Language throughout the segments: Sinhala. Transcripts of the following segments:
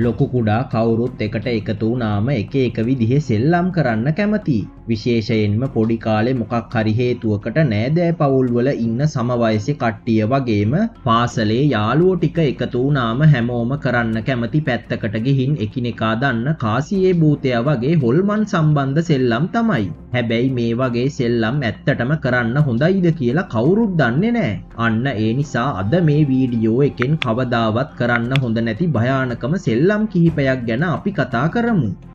ලොකු කුඩා කවුරුත් එකට එකතු වුනාම එක එක විදිහේ සෙල්ලම් කරන්න කැමති. විශේෂයෙන්ම පොඩි කාලේ මොකක් හරි හේතුවකට නෑදෑ පවුල්වල ඉන්න සමවයසි කට්ටිය වගේම පාසලේ යාළුවෝ ටික එකතු වුනාම හැමෝම කරන්න කැමති පැත්තකට ගිහින් එකිනෙකා දන්න කාසියේ භූතයා වගේ හොල්මන් සම්බන්ධ සෙල්ලම් තමයි. හැබැයි මේ වගේ සෙල්ලම් ඇත්තටම කරන්න හොඳයිද කියලා කවුරුත් දන්නේ නෑ. අන්න ඒ නිසා අද මේ වීඩියෝ එකෙන් කවදාවත් කරන්න හොඳ නැති භයානකම සෙල්ලම් සෙල්ලම් කිහිපයක් ගැන අපි කතා කරමු.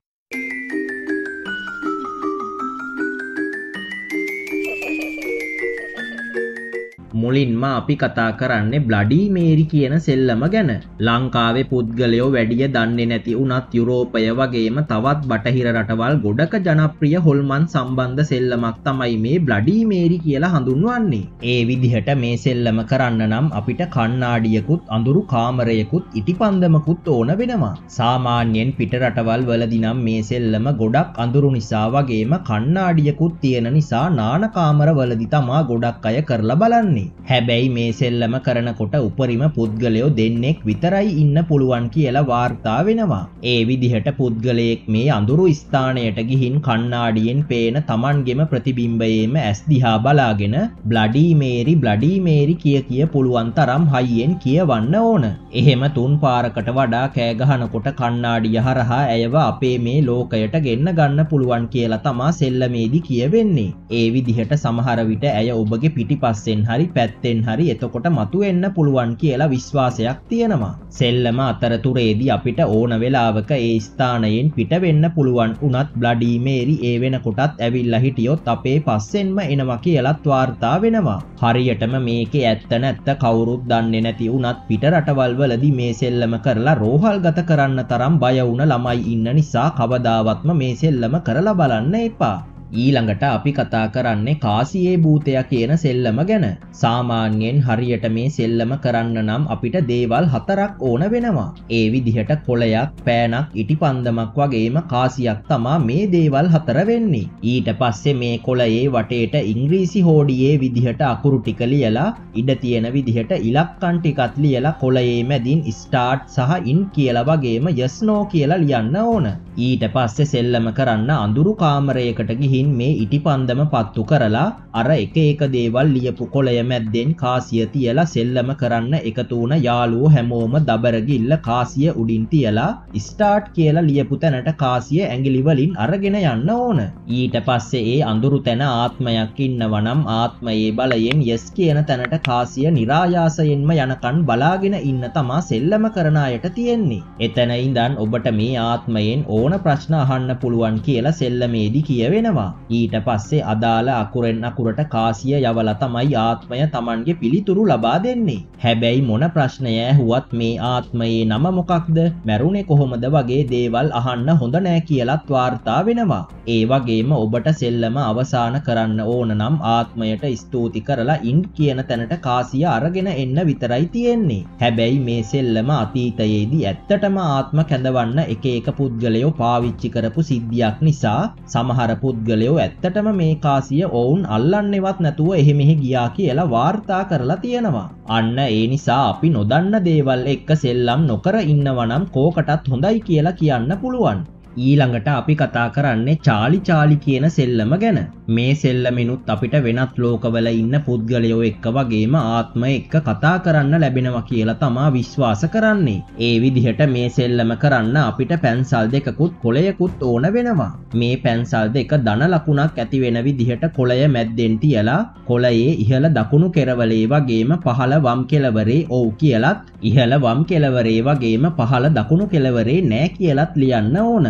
මුලින්ම අපි කතා කරන්නේ බ්ලඩී මේරි කියන සෙල්ලම ගැන. ලංකාවේ පුද්ගලයෝ වැඩිය දන්නේ නැති වුණත් යුරෝපය වගේම තවත් බටහිර රටවල් ගොඩක ජනප්‍රිය හොල්මන් සම්බන්ධ සෙල්ලමක් තමයි මේ බ්ලඩී මේරි කියලා හඳුන්වන්නේ. ඒ විදිහට මේ සෙල්ලම කරන්න නම් අපිට කණ්ණාඩියකුත් අඳුරු කාමරයකුත් ඉටිපන්දමකුත් ඕන වෙනවා. සාමාන්‍යයෙන් පිට රටවල් වලදි නම් මේ සෙල්ලම ගොඩක් අඳුරු නිසා වගේම කණ්ණාඩියකුත් තියෙන නිසා නාන කාමරවලදි තමා ගොඩක් අය කරලා බලන්නේ. හැබැයි මේ සෙල්ලම කරනකොට උපරිම පුද්ගලයෝ දෙන්නෙක් විතරයි ඉන්න පුළුවන් කියලා වාර්තා වෙනවා. ඒ විදිහට පුද්ගලයෙක් මේ අඳුරු ස්ථානයට ගිහින් කණ්ණාඩියෙන් පේන තමන්ගෙම ප්‍රතිබිම්බයේම ඇස් දිහා බලාගෙන බ්ලඩී මේරි බ්ලඩී මේරි කිය කිය පුළුවන් තරම් හයියෙන් කියවන්න ඕන. එහෙම තුන් පාරකට වඩා කෑ ගහනකොට කණ්ණාඩිය හරහා ඇයව අපේ මේ ලෝකයට ගෙන්න ගන්න පුළුවන් කියලා තමා සෙල්ලමේදී කියවෙන්නේ. ඒ විදිහට සමහර විට ඇය ඔබගේ පිටිපස්සෙන් හරි පැත්තෙන් හරි එතකොට මතු එන්න පුළුවන් කියලා විශ්වාසයක් තියෙනවා. සෙල්ලම අතරතුරේදී අපිට ඕන වෙලාවක ඒ ස්ථානයෙන් පිට වෙන්න පුළුවන් උනත් බ්ලඩී මේරි ඒ වෙනකොටත් ඇවිල්ලා හිටියොත් අපේ පස්සෙන්ම එනවා කියලත් වාර්තා වෙනවා. හරියටම මේකේ ඇත්ත නැත්ත කවුරුත් දන්නේ නැති උනත් පිට රටවල් වලදී මේ සෙල්ලම කරලා රෝහල් ගත කරන්න තරම් බය වුණ ළමයි ඉන්න නිසා කවදාවත්ම මේ සෙල්ලම කරලා බලන්න එපා. ඊළඟට අපි කතා කරන්නේ කාසියේ භූතය කියන සෙල්ලම ගැන. සාමාන්‍යයෙන් හරියට මේ සෙල්ලම කරන්න නම් අපිට දේවල් හතරක් ඕන වෙනවා. ඒ විදිහට කොළයක්, පෑනක්, ඉටිපන්දමක් වගේම කාසියක් තමා මේ දේවල් හතර වෙන්නේ. ඊට පස්සේ මේ කොළයේ වටේට ඉංග්‍රීසි හෝඩියේ විදිහට අකුරු ටික ලියලා, ඉඩ තියෙන විදිහට ඉලක්කම් ටිකත් ලියලා කොළයේ මැදින් ස්ටාර්ට් සහ ඉන් කියලා වගේම yes no කියලා ලියන්න ඕන. ඊට පස්සේ සෙල්ලම කරන්න අඳුරු කාමරයකට ගිහින් ඉතින් මේ ඉටි පන්දම පත්තු කරලා අර එක එක දේවල් ලියපු කොළය මැද්දෙන් කාසිය තියලා සෙල්ලම කරන්න එකතු වුණ යාළුවෝ හැමෝම දබරගිල්ල කාසිය උඩින් තියලා ස්ටාර්ට් කියලා ලියපු තැනට කාසිය ඇඟිලිවලින් අරගෙන යන්න ඕන. ඊට පස්සේ ඒ අඳුරු තැන ආත්මයක් ඉන්නවනම් ආත්මයේ බලයෙන් යෙස් කියන තැනට කාසිය නිරායාසයෙන්ම යනකන් බලාගෙන ඉන්න තමා සෙල්ලම කරන අයට තියෙන්නේ. එතන ඉඳන් ඔබට මේ ආත්මයෙන් ඕන ප්‍රශ්න අහන්න පුළුවන් කියලා සෙල්ලමේදී කියවෙනවා. කරනවා. ඊට පස්සේ අදාළ අකුරෙන් අකුරට කාසිය යවලා තමයි ආත්මය Tamanගේ පිළිතුරු ලබා දෙන්නේ. හැබැයි මොන ප්‍රශ්නය ඇහුවත් මේ ආත්මයේ නම මොකක්ද? මැරුණේ කොහොමද වගේ දේවල් අහන්න හොඳ නෑ කියලත් වාර්තා වෙනවා. ඒ වගේම ඔබට සෙල්ලම අවසාන කරන්න ඕන නම් ආත්මයට ස්තුති කරලා ඉන් කියන තැනට කාසිය අරගෙන එන්න විතරයි තියෙන්නේ. හැබැයි මේ සෙල්ලම අතීතයේදී ඇත්තටම ආත්ම කැඳවන්න එක එක පුද්ගලයෝ පාවිච්චි කරපු සිද්ධියක් නිසා සමහර පුද්ගල පුද්ගලයෝ ඇත්තටම මේ කාසිය ඔවුන් අල්ලන්නෙවත් නැතුව එහෙමෙහි ගියා කියලා වාර්තා කරලා තියෙනවා. අන්න ඒ නිසා අපි නොදන්න දේවල් එක්ක සෙල්ලම් නොකර ඉන්නවනම් කෝකටත් හොඳයි කියලා කියන්න පුළුවන්. ඊළඟට අපි කතා කරන්නේ චාලි චාලි කියන සෙල්ලම ගැන. මේ සෙල්ලමිනුත් අපිට වෙනත් ලෝකවල ඉන්න පුද්ගලයෝ එක්ක වගේම ආත්මය එක්ක කතා කරන්න ලැබෙනවා කියලා තමා විශ්වාස කරන්නේ. ඒ විදිහට මේ සෙල්ලම කරන්න අපිට පැන්සල් දෙකකුත් කොළයකුත් ඕන වෙනවා. මේ පැන්සල් දෙක දන ලකුණක් ඇති වෙන විදිහට කොළය මැද්දෙන් තියලා කොළයේ ඉහළ දකුණු කෙරවලේ වගේම පහළ වම් කෙළවරේ ඔව් කියලත් ඉහළ වම් කෙළවරේ වගේම පහළ දකුණු කෙළවරේ නෑ කියලත් ලියන්න ඕන.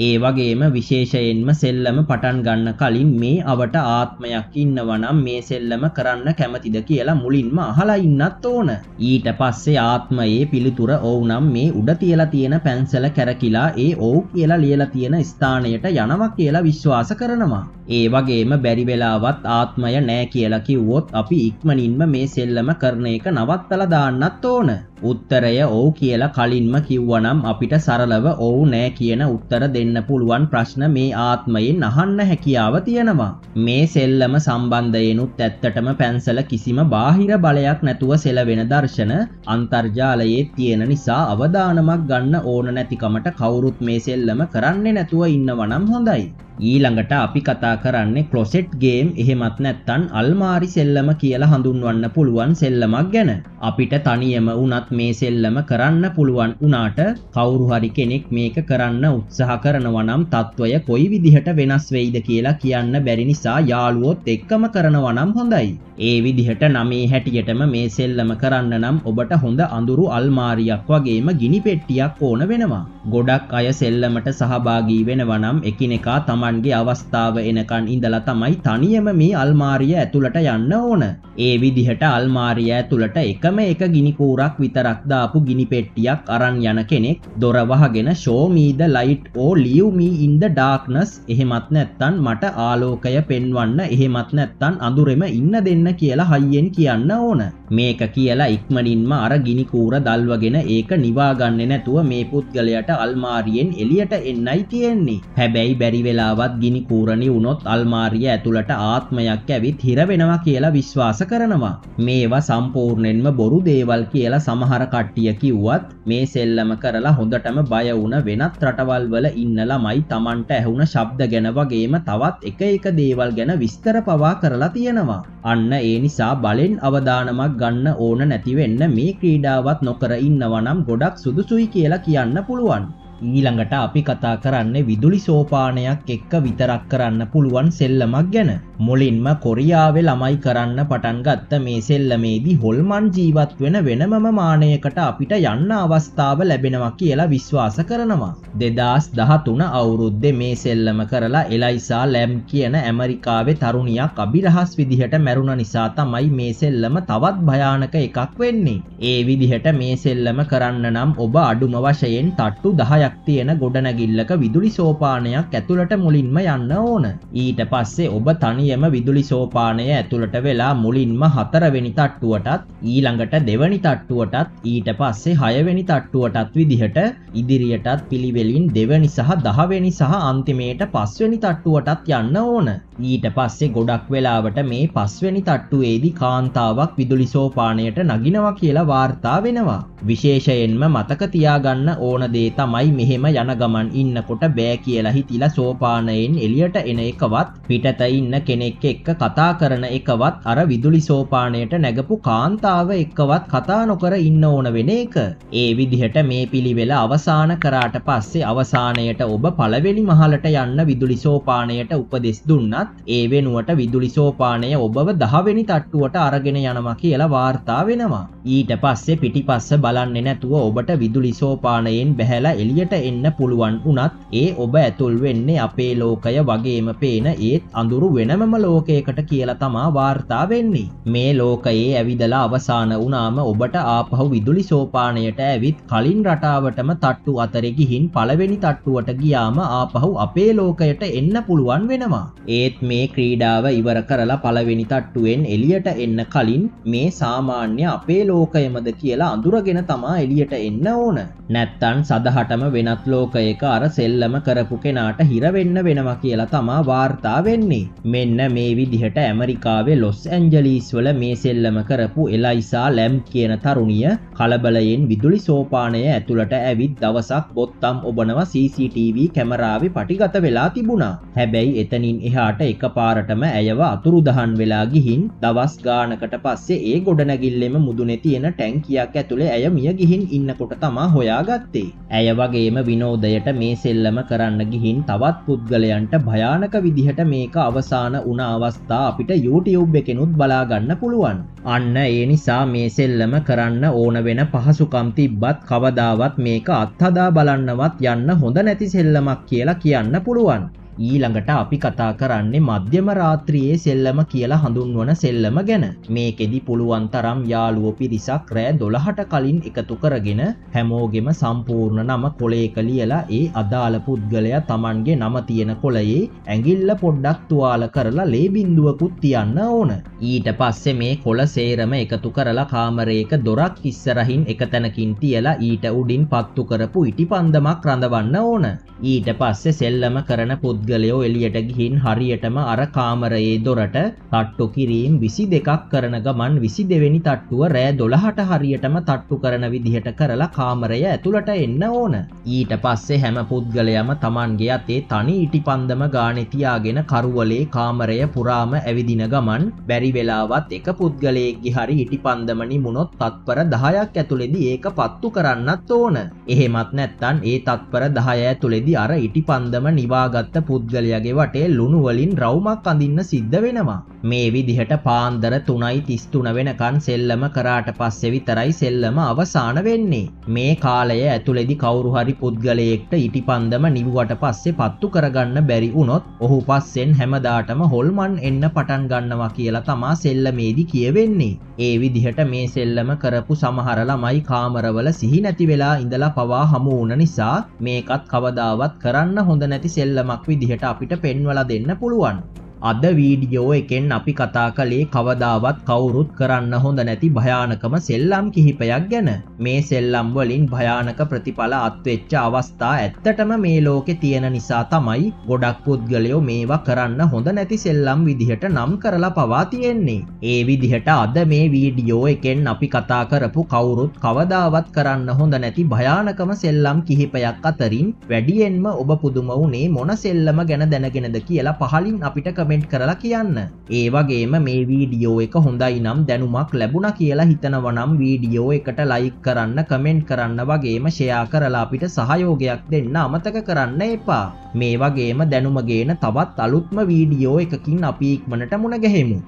ඒ වගේම විශේෂයෙන්ම සෙල්ලම පටන් ගන්න කලින් මේ අවට ආත්මයක් ඉන්නවනම් මේ සෙල්ලම කරන්න කැමතිද කියලා මුලින්ම අහලා ඉන්නත් ඕන. ඊට පස්සේ ආත්මයේ පිළිතුර ඔවුනම් මේ උඩ තියලා තියෙන පැන්සල කැරකිලා ඒ ඔව් කියලා ලියලා තියෙන ස්ථානයට යනවා කියලා විශ්වාස කරනවා. ඒ වගේම බැරි වෙලාවත් ආත්මය නෑ කියලා කිව්වොත් අපි ඉක්මනින්ම මේ සෙල්ලම කරන එක නවත්තලා දාන්නත් ඕන. උත්තරය ඔව් කියලා කලින්ම කිව්වනම් අපිට සරලව ඔව් නෑ කියන උත්තර දෙන්න එන්න පුළුවන් ප්‍රශ්න මේ ආත්මයෙන් අහන්න හැකියාව තියෙනවා. මේ සෙල්ලම සම්බන්ධයෙනුත් ඇත්තටම පැන්සල කිසිම බාහිර බලයක් නැතුව සෙලවෙන දර්ශන අන්තර්ජාලයේ තියෙන නිසා අවධානමක් ගන්න ඕන නැතිකමට කවුරුත් මේ සෙල්ලම කරන්නේ නැතුව ඉන්නවනම් හොඳයි. ඊළඟට අපි කතා කරන්නේ ක්ලොසෙට් ගේම් එහෙමත් නැත්තන් අල්මාරි සෙල්ලම කියලා හඳුන්වන්න පුළුවන් සෙල්ලමක් ගැන. අපිට තනියම වුණත් මේ සෙල්ලම කරන්න පුළුවන් වුණාට කවුරු හරි කෙනෙක් මේක කරන්න උත්සාහ කරනවා නම් තත්වය කොයි විදිහට වෙනස් වෙයිද කියලා කියන්න බැරි නිසා යාළුවොත් එක්කම කරනවා නම් හොඳයි. ඒ විදිහට නමේ හැටියටම මේ සෙල්ලම කරන්න නම් ඔබට හොඳ අඳුරු අල්මාරියක් වගේම ගිනි පෙට්ටියක් ඕන වෙනවා. ගොඩක් අය සෙල්ලමට සහභාගී වෙනවා නම් එකිනෙකා Tamanගේ අවස්ථාව එනකන් ඉඳලා තමයි තනියම මේ අල්මාරිය ඇතුළට යන්න ඕන. ඒ විදිහට අල්මාරිය ඇතුළට එකම එක ගිනි කූරක් විතරක් දාපු ගිනි පෙට්ටියක් අරන් යන කෙනෙක් දොර වහගෙන show me the light or ලියව් මී ඉන්ද ඩාක්නස් එහෙමත් නැත්තන් මට ආලෝකය පෙන්වන්න එහෙමත් නැත්තන් අඳුරෙම ඉන්න දෙන්න කියලා හයියෙන් කියන්න ඕන මේක කියලා ඉක්මනින්ම අර ගිනිකූර දල්වගෙන ඒක නිවාගන්න නැතුව මේ පුද්ගලයට අල්මාරියෙන් එලියට එන්නයි තියෙන්නේ හැබැයි බැරිවෙලාවත් ගිනිකූරණි වුණොත් අල්මාරිය ඇතුළට ආත්මයක් ඇවිත් හිරවෙනවා කියලා විශ්වාස කරනවා මේවා සම්පූර්ණයෙන්ම බොරු දේවල් කියලා සමහර කට්ටිය කිව්වත් මේ සෙල්ලම කරලා හොඳටම බය වුණ වෙනත් රටවල් වල ඉන්න ඉන්න ළමයි Tamanට ඇහුණ ශබ්ද ගැන වගේම තවත් එක එක දේවල් ගැන විස්තර පවා කරලා තියෙනවා. අන්න ඒ නිසා බලෙන් අවධානමක් ගන්න ඕන නැති වෙන්න මේ ක්‍රීඩාවත් නොකර ඉන්නවා නම් ගොඩක් සුදුසුයි කියලා කියන්න පුළුවන්. ඊළඟට අපි කතා කරන්නේ විදුලි සෝපානයක් එක්ක විතරක් කරන්න පුළුවන් සෙල්ලමක් ගැන. මුලින්ම කොරියාවේ ළමයි කරන්න පටන් ගත්ත මේ සෙල්ලමේදී හොල්මන් ජීවත් වෙන වෙනමම මානයකට අපිට යන්න අවස්ථාව ලැබෙනවා කියලා විශ්වාස කරනවා. දෙදස් දහතුන අවුරුද්දේ මේ සෙල්ලම කරලා එලයිසා ලැම් කියන ඇමරිකාවේ තරුණියක් අභිරහස් විදිහට මැරුණ නිසා තමයි මේ සෙල්ලම තවත් භයානක එකක් වෙන්නේ. ඒ විදිහට මේ සෙල්ලම කරන්න නම් ඔබ අඩුම වශයෙන් තට්ටු දහයක් ගොඩක් තියෙන ගොඩනැගිල්ලක විදුලි සෝපානයක් ඇතුළට මුලින්ම යන්න ඕන. ඊට පස්සේ ඔබ තනියම විදුලි සෝපානය ඇතුළට වෙලා මුලින්ම හතරවෙනි තට්ටුවටත් ඊළඟට දෙවනි තට්ටුවටත් ඊට පස්සේ හයවෙනි තට්ටුවටත් විදිහට ඉදිරියටත් පිළිවෙලින් දෙවනි සහ දහවෙනි සහ අන්තිමේට පස්වෙනි තට්ටුවටත් යන්න ඕන. ඊට පස්සේ ගොඩක් වෙලාවට මේ පස්වෙනි තට්ටුවේදී කාන්තාවක් විදුලි සෝපානයට නගිනවා කියලා වාර්තා වෙනවා. විශේෂයෙන්ම මතක තියාගන්න ඕන දේ තමයි මෙහෙම යන ගමන් ඉන්නකොට බෑ කියලා හිතිලා සෝපානයෙන් එළියට එන එකවත් පිටත ඉන්න කෙනෙක් එක්ක කතා කරන එකවත් අර විදුලි සෝපානයට නැගපු කාන්තාව එක්කවත් කතා නොකර ඉන්න ඕන වෙන එක. ඒ විදිහට මේ පිළිවෙල අවසාන කරාට පස්සේ අවසානයට ඔබ පළවෙනි මහලට යන්න විදුලි සෝපානයට උපදෙස් දුන්නත් ඒ වෙනුවට විදුලි සෝපානය ඔබව දහවෙනි තට්ටුවට අරගෙන යනවා කියලා වාර්තා වෙනවා. ඊට පස්සේ පිටිපස්ස බලන්නේ නැතුව ඔබට විදුලි සෝපානයෙන් බැහැලා එළියට ලෝකයට එන්න පුළුවන් වනත් ඒ ඔබ ඇතුල් වෙන්නේ අපේ ලෝකය වගේම පේන ඒත් අඳුරු වෙනමම ලෝකයකට කියලා තමා වාර්තා වෙන්නේ. මේ ලෝකයේ ඇවිදලා අවසාන වනාම ඔබට ආපහු විදුලි සෝපානයට ඇවිත් කලින් රටාවටම තට්ටු අතර ගිහින් පළවෙනි තට්ටුවට ගියාම ආපහු අපේ ලෝකයට එන්න පුළුවන් වෙනවා. ඒත් මේ ක්‍රීඩාව ඉවර කරලා පළවෙනි තට්ටුවෙන් එලියට එන්න කලින් මේ සාමාන්‍ය අපේ ලෝකයමද කියලා අඳුරගෙන තමා එලියට එන්න ඕන. නැත්තන් සදහටම වෙනත් ලෝකයක අර සෙල්ලම කරපු කෙනාට හිරවෙන්න වෙනවා කියලා තමා වාර්තා වෙන්නේ. මෙන්න මේ විදිහට ඇමරිකාවේ ලොස් ඇන්ජලීස් වල මේ සෙල්ලම කරපු එලයිසා ලැම් කියන තරුණිය කලබලයෙන් විදුලි සෝපානය ඇතුළට ඇවිත් දවසක් බොත්තම් ඔබනවා CCTV කැමරාවේ පටිගත වෙලා තිබුණා. හැබැයි එතනින් එහාට එක පාරටම ඇයව අතුරුදහන් වෙලා ගිහින් දවස් ගානකට පස්සේ ඒ ගොඩනැගිල්ලෙම මුදුනේ තියෙන ටැංකියක් ඇතුලේ ඇය මිය ගිහින් ඉන්නකොට තමා හොයාගත්තේ. ඇය වගේ වගේම විනෝදයට මේ සෙල්ලම කරන්න ගිහින් තවත් පුද්ගලයන්ට භයානක විදිහට මේක අවසාන උන අවස්ථා අපිට YouTube එකෙනුත් බලාගන්න පුළුවන්. අන්න ඒ නිසා මේ සෙල්ලම කරන්න ඕන වෙන පහසුකම් තිබ්බත් කවදාවත් මේක අත්හදා බලන්නවත් යන්න හොඳ නැති සෙල්ලමක් කියලා කියන්න පුළුවන්. ඊළඟට අපි කතා කරන්නේ මධ්‍යම රාත්‍රියයේ සෙල්ලම කියලා හඳුන්වන සෙල්ලම ගැන මේකෙදි පුළුවන් තරම් යාළුව පිරිසක් රෑ දොළහට කලින් එකතු කරගෙන හැමෝගෙම සම්පූර්ණ නම කොලේ කලියලා ඒ අදාළ පුද්ගලයා තමන්ගේ නම තියෙන කොලයේ ඇඟිල්ල පොඩ්ඩක් තුවාල කරලා ලේ බින්දුවකුත් තියන්න ඕන ඊට පස්සේ මේ කොල සේරම එකතු කරලා කාමරයක දොරක් ඉස්සරහින් එක තැනකින් තියලා ඊට උඩින් පත්තු කරපු ඉටි පන්දමක් රඳවන්න ඕන ඊට පස්සේ සෙල්ලම කරන පුද් පුද්ගලයෝ එලියට ගිහින් හරියටම අර කාමරයේ දොරට තට්ටු කිරීම් විසි දෙකක් කරන ගමන් විසි දෙවෙනි තට්ටුව රෑ දොළහට හරියටම තට්ටු කරන විදිහට කරලා කාමරය ඇතුළට එන්න ඕන. ඊට පස්සේ හැම පුද්ගලයම තමන්ගේ අතේ තනි ඉටි පන්දම ගානෙතියාගෙන කරුවලේ කාමරය පුරාම ඇවිදින ගමන් බැරි වෙලාවත් එක පුද්ගලයෙක්ගේ හරි ඉටි පන්දමනි මුණොත් තත්පර දහයක් ඇතුළෙදි ඒක පත්තු කරන්නත් ඕන. එහෙමත් නැත්තන් ඒ තත්පර දහය ඇතුළෙදි අර ඉටි පන්දම නිවාගත්ත පුද්ගලයාගේ වටේ ලුණු වලින් රවුමක් අඳින්න සිද්ධ වෙනවා. මේ විදිහට පාන්දර 3:33 වෙනකන් සෙල්ලම කරාට පස්සේ විතරයි සෙල්ලම අවසාන වෙන්නේ. මේ කාලය ඇතුළේදී කවුරු හරි පුද්ගලයෙක්ට ඉටිපන්දම නිවුවට පස්සේ පත්තු කරගන්න බැරි වුණොත් ඔහු පස්සෙන් හැමදාටම හොල්මන් එන්න පටන් ගන්නවා කියලා තමා සෙල්ලමේදී කියවෙන්නේ. ඒ විදිහට මේ සෙල්ලම කරපු සමහර ළමයි කාමරවල සිහි නැති වෙලා ඉඳලා පවා හමු වුණ නිසා මේකත් කවදාවත් කරන්න හොඳ නැති සෙල්ලමක් විදිහට විදිහට අපිට පෙන්වල දෙන්න පුළුවන් අද වීඩියෝ එකෙන් අපි කතා කළේ කවදාවත් කවුරුත් කරන්න හොඳ නැති භයානකම සෙල්ලම් කිහිපයක් ගැන මේ සෙල්ලම් වලින් භයානක ප්‍රතිඵල අත්වෙච්ච අවස්ථා ඇත්තටම මේ ලෝකෙ තියෙන නිසා තමයි ගොඩක් පුද්ගලයෝ මේවා කරන්න හොඳ නැති සෙල්ලම් විදිහට නම් කරලා පවා තියෙන්නේ ඒ විදිහට අද මේ වීඩියෝ එකෙන් අපි කතා කරපු කවුරුත් කවදාවත් කරන්න හොඳ නැති භයානකම සෙල්ලම් කිහිපයක් අතරින් වැඩියෙන්ම ඔබ පුදුම වුණේ මොන සෙල්ලම ගැන දැනගෙනද කියලා පහලින් අපිට කමෙන් කමෙන්ට් කරලා කියන්න. ඒ වගේම මේ වීඩියෝ එක හොඳයි නම් දැනුමක් ලැබුණ කියලා හිතනවනම් වීඩියෝ එකට ලයික් කරන්න කමෙන්ට් කරන්න වගේම ෂයා කරලා අපිට සහයෝගයක් දෙන්න අමතක කරන්න එපා. මේ වගේම දැනුමගේන තවත් අලුත්ම වීඩියෝ එකකින් අපි ඉක්මනට මුණගැහෙමු.